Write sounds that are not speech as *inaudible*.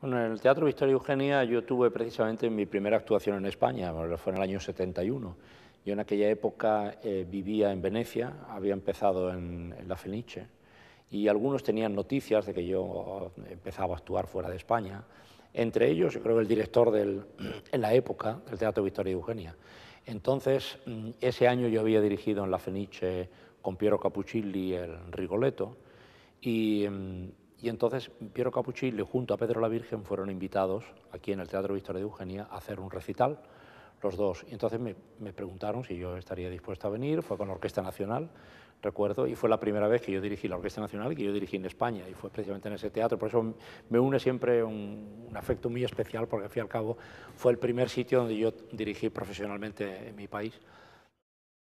Bueno, en el Teatro Victoria Eugenia yo tuve precisamente mi primera actuación en España, fue en el año 71. Yo en aquella época eh, vivía en Venecia, había empezado en, la Fenice, y algunos tenían noticias de que yo eh, empezaba a actuar fuera de España. Entre ellos, yo creo que el director del, *clears throat* en la época del Teatro Victoria Eugenia. Entonces, mm, ese año yo había dirigido en la Fenice con Piero Capuccilli el Rigoletto, y mm, y entonces Piero Capuchillo junto a Pedro la Virgen fueron invitados aquí en el Teatro Víctor de Eugenia a hacer un recital, los dos. Y entonces me, preguntaron si yo estaría dispuesto a venir, fue con la Orquesta Nacional, recuerdo, y fue la primera vez que yo dirigí la Orquesta Nacional y que yo dirigí en España, y fue precisamente en ese teatro. Por eso me une siempre un, un afecto muy especial, porque al fin y al cabo fue el primer sitio donde yo dirigí profesionalmente en mi país.